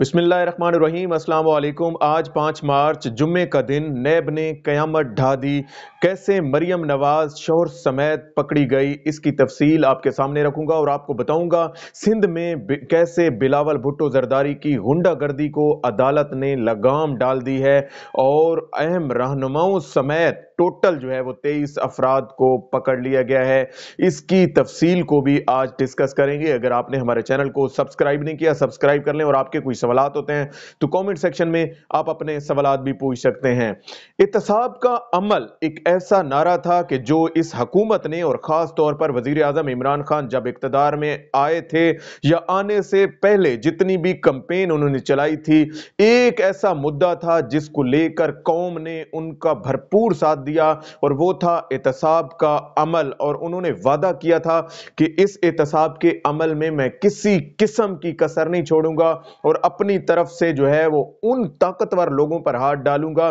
अस्सलाम वालेकुम आज पाँच मार्च जुम्मे का दिन नैब ने क़यामत ढा दी कैसे मरियम नवाज़ शोहर समेत पकड़ी गई इसकी तफसील आपके सामने रखूंगा और आपको बताऊंगा सिंध में कैसे बिलावल भुट्टो जरदारी की गुंडागर्दी को अदालत ने लगाम डाल दी है और अहम रहनुमाओं समेत टोटल जो है वो तेईस अफराद को पकड़ लिया गया है इसकी तफसील को भी आज डिस्कस करेंगे अगर आपने हमारे चैनल को सब्सक्राइब नहीं किया सब्सक्राइब कर लें और आपके कोई सवाल होते हैं तो कमेंट सेक्शन में आप अपने सवाल भी पूछ सकते हैं इतसाब का अमल एक ऐसा नारा था कि जो इस हकूमत ने और ख़ास तौर पर वजीर आजम इमरान खान जब इकतदार में आए थे या आने से पहले जितनी भी कंपेन उन्होंने चलाई थी एक ऐसा मुद्दा था जिसको लेकर कौम ने उनका भरपूर साथ दिया और वो था एहतसाब का अमल और उन्होंने वादा किया था कि इस एहतसाब के अमल में मैं किसी किस्म की कसर नहीं छोड़ूंगा और अपनी तरफ से जो है वो उन ताकतवर लोगों पर हाथ डालूंगा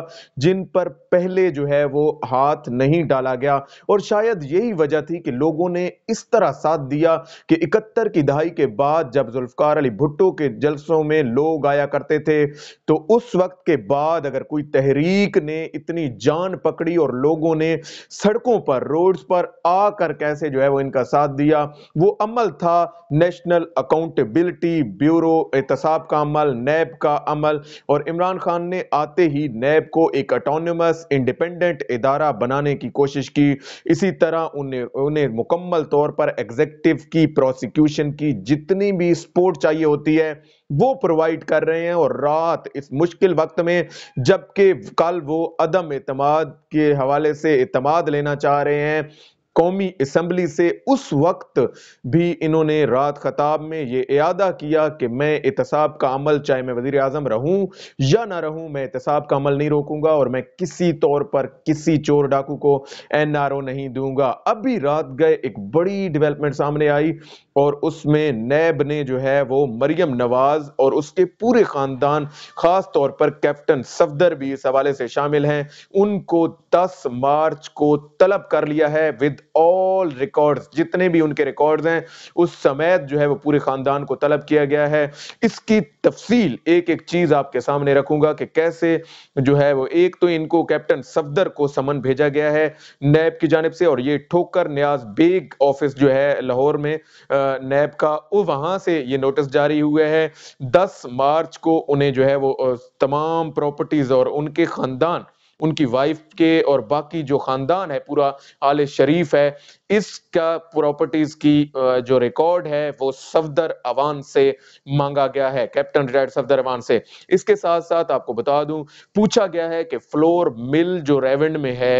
जिन पर पहले जो है वो हाथ नहीं डाला गया और शायद यही वजह थी कि लोगों ने इस तरह साथ दिया कि इकहत्तर की दहाई के बाद जब जुल्फकार अली भुट्टो के जलसों में लोग आया करते थे तो उस वक्त के बाद अगर कोई तहरीक ने इतनी जान पकड़ी और लोगों ने सड़कों पर रोड्स पर आकर कैसे जो है वो इनका साथ दिया वो अमल था नेशनल अकाउंटेबिलिटी ब्यूरो एहतसाब काम अमल नैब का अमल और इमरान खान ने आते ही नैब को एक अटोनमस इंडिपेंडेंट इदारा बनाने की कोशिश की इसी तरह उन्हें उन्हें मुकम्मल तौर पर एग्जेक्टिव की प्रोसिक्यूशन की जितनी भी सपोर्ट चाहिए होती है वो प्रोवाइड कर रहे हैं और रात इस मुश्किल वक्त में जबकि कल वो अदम एतमाद के हवाले से एतमाद लेना चाह रहे हैं कौमी असम्बली से उस वक्त भी इन्होंने रात खताब में ये अदा किया कि मैं एहतसाब का अमल चाहे मैं वजी अजम रहूं या ना रहूं मैं एहतसाब का अमल नहीं रोकूंगा और मैं किसी तौर पर किसी चोर डाकू को एन आर ओ नहीं दूंगा अभी रात गए एक बड़ी डेवलपमेंट सामने आई और उसमें नैब ने जो है वो मरियम नवाज और उसके पूरे खानदान खास तौर पर कैप्टन सफदर भी इस हवाले से शामिल हैं उनको 10 मार्च को तलब कर लिया है विद ऑल रिकॉर्ड्स जितने भी उनके रिकॉर्ड्स हैं उस समेत जो है वो पूरे खानदान को तलब किया गया है इसकी तफसील एक एक चीज आपके सामने रखूंगा कि कैसे जो है वो एक तो इनको कैप्टन सफदर को समन भेजा गया है नैब की जानब से और ये ठोकर न्याज बेग ऑफिस जो है लाहौर में आ, नैब का वहां से ये नोटिस जारी हुए है 10 मार्च को उन्हें जो है वो तमाम प्रॉपर्टीज और उनके खानदान उनकी वाइफ के और बाकी जो खानदान है पूरा आले शरीफ है इसका प्रॉपर्टीज की जो रिकॉर्ड है वो सफदर अवान से मांगा गया है कैप्टन रिटायर्ड सफदर अवान से इसके साथ साथ आपको बता दूं पूछा गया है कि फ्लोर मिल जो रेवेंड में है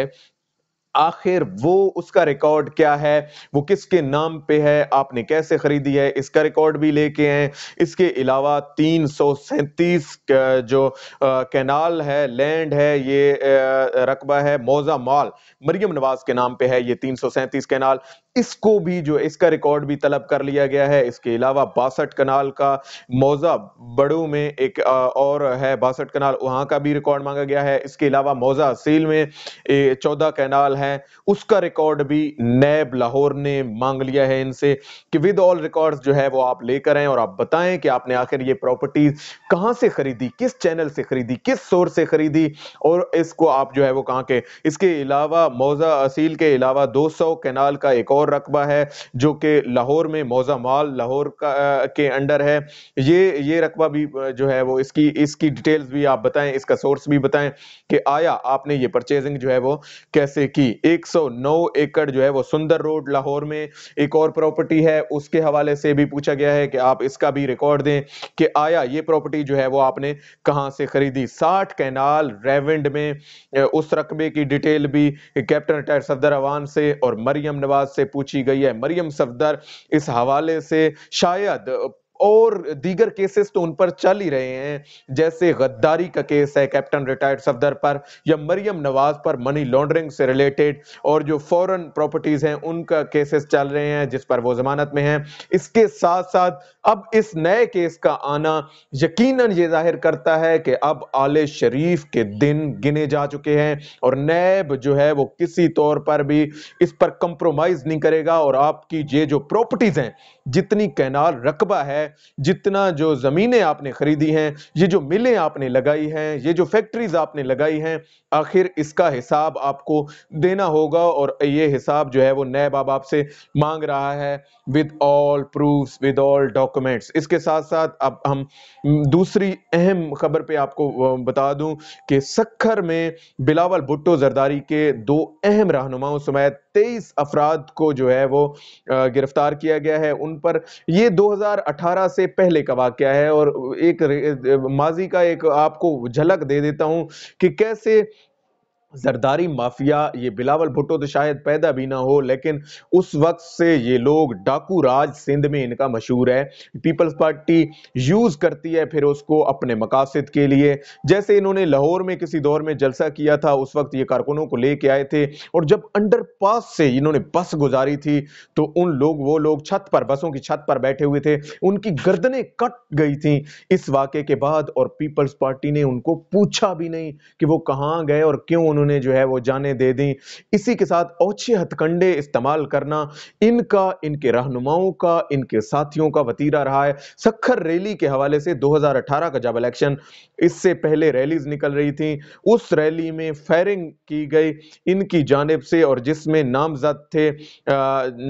आखिर वो उसका रिकॉर्ड क्या है वो किसके नाम पे है आपने कैसे खरीदी है इसका रिकॉर्ड भी लेके हैं इसके अलावा तीन जो कैनाल है लैंड है ये रकबा है मौजा मॉल मरियम नवाज के नाम पे है ये तीन कैनाल इसको भी जो इसका रिकॉर्ड भी तलब कर लिया गया है इसके अलावा बासठ कनाल का मौजा बड़ू में एक और है बासठ कनाल वहाँ का भी रिकॉर्ड मांगा गया है इसके अलावा मौजा सील में चौदह कैनाल है है उसका रिकॉर्ड भी नैब लाहौर ने मांग लिया है इनसे कि विद ऑल रिकॉर्ड्स जो है वो आप लेकर आए और आप बताएं कि आपने आखिर ये प्रॉपर्टी कहां से खरीदी किस चैनल से खरीदी किस सोर्स से खरीदी और इसको आप जो है वो कहां के इसके अलावा मौजा असील के अलावा 200 कैनाल का एक और रकबा है जो कि लाहौर में मौजा माल लाहौर के अंडर है ये ये रकबा भी जो है वो इसकी इसकी डिटेल्स भी आप बताएं इसका सोर्स भी बताएं कि आया आपने ये परचेजिंग जो है वो कैसे की 109 एकड़ जो है वो सुंदर रोड लाहौर में एक और प्रॉपर्टी है उसके हवाले से भी पूछा गया है कि आप इसका भी रिकॉर्ड दें कि आया ये प्रॉपर्टी जो है वो आपने कहां से खरीदी साठ कैनाल रेवेंड में उस रकबे की डिटेल भी कैप्टन रिटायर सफदर अवान से और मरियम नवाज से पूछी गई है मरियम सफदर इस हवाले से शायद और दीगर केसेस तो उन पर चल ही रहे हैं जैसे गद्दारी का केस है कैप्टन रिटायर्ड सफदर पर या मरियम नवाज पर मनी लॉन्ड्रिंग से रिलेटेड और जो फॉरेन प्रॉपर्टीज हैं उनका केसेस चल रहे हैं जिस पर वो जमानत में हैं इसके साथ साथ अब इस नए केस का आना यकीनन ये जाहिर करता है कि अब आले शरीफ के दिन गिने जा चुके हैं और नैब जो है वो किसी तौर पर भी इस पर कंप्रोमाइज नहीं करेगा और आपकी ये जो प्रॉपर्टीज हैं जितनी कैनाल रकबा है जितना जो ज़मीनें आपने खरीदी हैं ये जो मिलें आपने लगाई हैं ये जो फैक्ट्रीज आपने लगाई हैं आखिर इसका हिसाब आपको देना होगा और ये हिसाब जो है वो नए बाब आपसे मांग रहा है with all proof with all documents इसके साथ साथ अब हम दूसरी अहम खबर पे आपको बता दूं कि सखर में बिलावल भुट्टो जरदारी के दो अहम रहनुमाओं समेत तेईस अफराद को जो है वो गिरफ्तार किया गया है उन पर ये 2018 2012 से पहले का वाक्य है और एक माजी का एक आपको झलक दे देता हूं कि कैसे जरदारी माफिया ये बिलावल भुट्टो तो शायद पैदा भी ना हो लेकिन उस वक्त से ये लोग डाकू राज सिंध में इनका मशहूर है पीपल्स पार्टी यूज़ करती है फिर उसको अपने मकासद के लिए जैसे इन्होंने लाहौर में किसी दौर में जलसा किया था उस वक्त ये कारकुनों को लेके आए थे और जब अंडर पास से इन्होंने बस गुजारी थी तो उन लोग वो लोग छत पर बसों की छत पर बैठे हुए थे उनकी गर्दने कट गई थी इस वाक़े के बाद और पीपल्स पार्टी ने उनको पूछा भी नहीं कि वो कहाँ गए और क्यों उन्होंने जो है वो जाने दे दी इसी के साथ ओछे हथकंडे इस्तेमाल करना इनका इनके रहनुमाओं का इनके साथियों का वतीरा रहा है सखर रैली के हवाले से 2018 का जब इलेक्शन इससे पहले रैलीज निकल रही थी उस रैली में फायरिंग की गई इनकी जानब से और जिसमें नामजद थे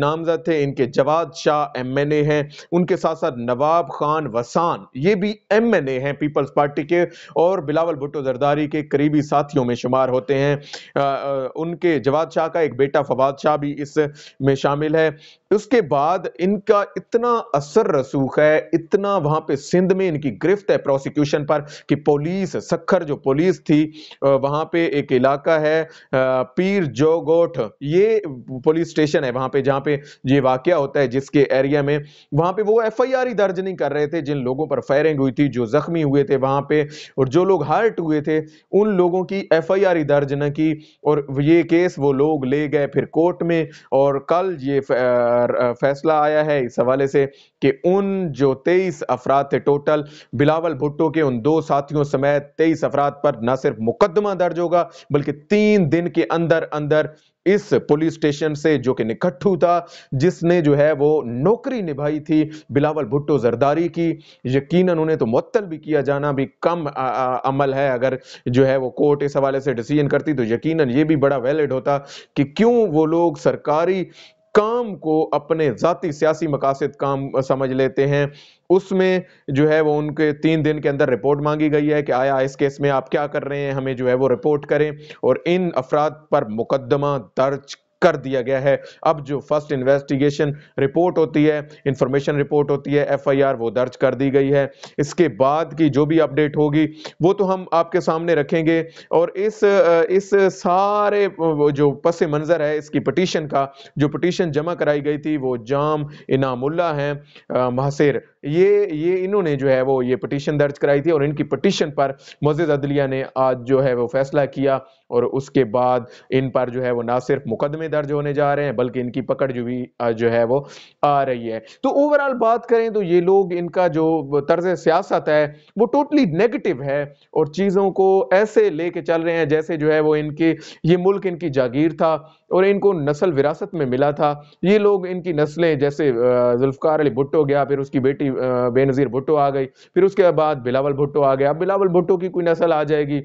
नामजद थे इनके Jawad Shah M N A हैं उनके साथ साथ नवाब खान वसान ये भी एम एन ए हैं पीपल्स पार्टी के और बिलावल भुट्टो जरदारी के करीबी साथियों में शुमार होते हैं हैं उनके जवाद शाह का एक बेटा फवाद शाह भी इसमें शामिल है उसके बाद इनका इतना असर रसूख है इतना वहां पे सिंध में इनकी गिरफ्त है प्रोसिक्यूशन पर कि पुलिस सखर जो पुलिस थी वहां पे एक इलाका है पीर जोगोट ये पुलिस स्टेशन है वहां पे जहां पे ये वाक्य होता है जिसके एरिया में वहां पे वो एफ ही दर्ज नहीं कर रहे थे जिन लोगों पर फायरिंग हुई थी जो जख्मी हुए थे वहां पे और जो लोग हर्ट हुए थे उन लोगों की एफ ही दर्ज न की और ये केस वो लोग ले गए फिर कोर्ट में और कल ये पर फैसला आया है इस हवाले से कि उन जो तेईस अफराद थे टोटल बिलावल भुट्टो के उन दो साथियों समेत तेईस अफराद पर न सिर्फ मुकदमा दर्ज होगा बल्कि तीन दिन के अंदर अंदर इस पुलिस स्टेशन से जो कि निकट्ठू था जिसने जो है वो नौकरी निभाई थी बिलावल भुट्टो जरदारी की यकीनन उन्हें तो मुत्तल भी किया जाना भी कम आ, आ, अमल है अगर जो है वो कोर्ट इस हवाले से डिसीजन करती तो यकीनन ये भी बड़ा वैलिड होता कि क्यों वो लोग सरकारी काम को अपने जाति सियासी मकासद काम समझ लेते हैं उसमें जो है वो उनके तीन दिन के अंदर रिपोर्ट मांगी गई है कि आया इस केस में आप क्या कर रहे हैं हमें जो है वो रिपोर्ट करें और इन अफराद पर मुकदमा दर्ज कर दिया गया है अब जो फर्स्ट इन्वेस्टिगेशन रिपोर्ट होती है इंफॉर्मेशन रिपोर्ट होती है एफआईआर वो दर्ज कर दी गई है इसके बाद की जो भी अपडेट होगी वो तो हम आपके सामने रखेंगे और इस इस सारे जो पस मंज़र है इसकी पटिशन का जो पटिशन जमा कराई गई थी वो जाम इनामुल्ला है महासेर ये ये इन्होंने जो है वो ये पटिशन दर्ज कराई थी और इनकी पटिशन पर मस्जिद अदलिया ने आज जो है वो फैसला किया और उसके बाद इन पर जो है वो ना सिर्फ मुकदमे दर्ज होने जा रहे हैं बल्कि इनकी पकड़ जो भी जो है वो आ रही है तो ओवरऑल बात करें तो ये लोग इनका जो तर्ज सियासत है वो टोटली नेगेटिव है और चीज़ों को ऐसे लेके चल रहे हैं जैसे जो है वो इनके ये मुल्क इनकी जागीर था और इनको नस्ल विरासत में मिला था ये लोग इनकी नस्लें जैसे जुल्फकार अली भुट्टो गया फिर उसकी बेटी बेनज़ीर भुट्टो आ गई फिर उसके बाद बिलावल भुट्टो आ गया अब बिलावल भुट्टो की कोई नस्ल आ जाएगी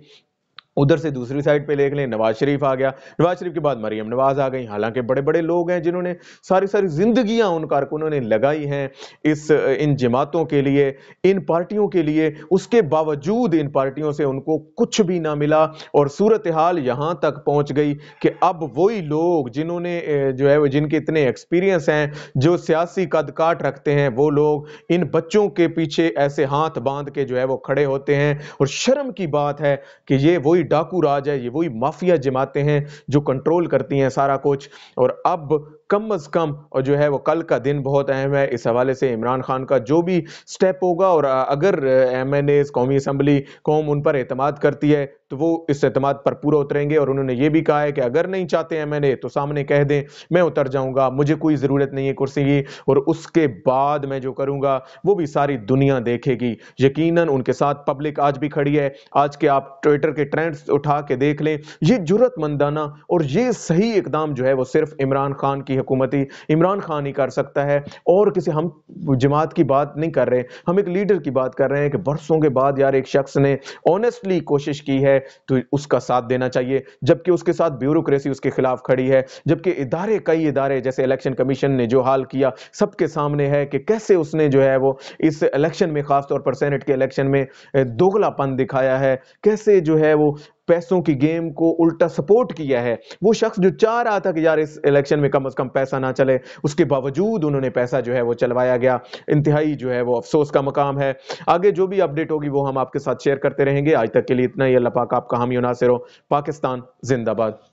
उधर से दूसरी साइड पे देख लें नवाज शरीफ आ गया नवाज शरीफ के बाद मरीम नवाज आ गई हालांकि बड़े बड़े लोग हैं जिन्होंने सारी सारी जिंदगियां उन कारकुनों ने लगाई हैं इस इन जमातों के लिए इन पार्टियों के लिए उसके बावजूद इन पार्टियों से उनको कुछ भी ना मिला और सूरत हाल यहाँ तक पहुँच गई कि अब वही लोग जिन्होंने जो है जिनके इतने एक्सपीरियंस हैं जो सियासी कद काट रखते हैं वो लोग इन बच्चों के पीछे ऐसे हाथ बांध के जो है वो खड़े होते हैं और शर्म की बात है कि ये वही डाकू राज है ये वही माफिया जमाते हैं जो कंट्रोल करती हैं सारा कुछ और अब कम अज़ कम और जो है वो कल का दिन बहुत अहम है इस हवाले से इमरान खान का जो भी स्टेप होगा और अगर एम एन एज कौमी असम्बली कौम उन पर अतमाद करती है तो वो इस अहतम पर पूरा उतरेंगे और उन्होंने ये भी कहा है कि अगर नहीं चाहते एम एन ए तो सामने कह दें मैं उतर जाऊंगा मुझे कोई ज़रूरत नहीं है कुर्सी की और उसके बाद मैं जो करूँगा वो भी सारी दुनिया देखेगी यकीन उनके साथ पब्लिक आज भी खड़ी है आज के आप ट्विटर के ट्रेंड्स उठा के देख लें ये जरूरतमंदाना और ये सही इकदाम जो है वो सिर्फ इमरान खान की हुकूमत ही इमरान खान ही कर सकता है और किसी हम जमात की बात नहीं कर रहे हम एक लीडर की बात कर रहे हैं कि बरसों के बाद यार एक शख्स ने ऑनेस्टली कोशिश की है तो उसका साथ देना चाहिए जबकि उसके साथ ब्यूरोक्रेसी उसके खिलाफ खड़ी है जबकि इदारे कई इदारे जैसे इलेक्शन कमीशन ने जो हाल किया सबके सामने है कि कैसे उसने जो है वो इस इलेक्शन में खासतौर पर सेनेट के इलेक्शन में दोगलापन दिखाया है कैसे जो है वो पैसों की गेम को उल्टा सपोर्ट किया है वो शख्स जो चाह रहा था कि यार इस इलेक्शन में कम अज कम पैसा ना चले उसके बावजूद उन्होंने पैसा जो है वो चलवाया गया इंतहाई जो है वो अफसोस का मकाम है आगे जो भी अपडेट होगी वो हम आपके साथ शेयर करते रहेंगे आज तक के लिए इतना ही अल्लाह पाक आपका हामी नासिर हो पाकिस्तान जिंदाबाद